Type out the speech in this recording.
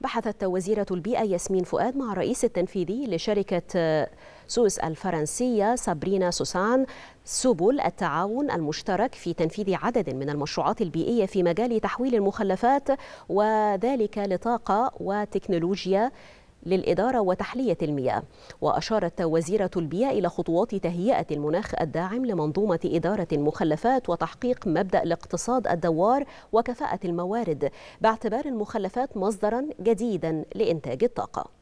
بحثت وزيرة البيئة ياسمين فؤاد مع الرئيس التنفيذي لشركة سويس الفرنسية سابرينا سوسان سبل التعاون المشترك في تنفيذ عدد من المشروعات البيئية في مجال تحويل المخلفات وذلك لطاقة وتكنولوجيا للإدارة وتحلية المياه وأشارت وزيرة البيئة إلى خطوات تهيئة المناخ الداعم لمنظومة إدارة المخلفات وتحقيق مبدأ الاقتصاد الدوار وكفاءة الموارد باعتبار المخلفات مصدرا جديدا لإنتاج الطاقة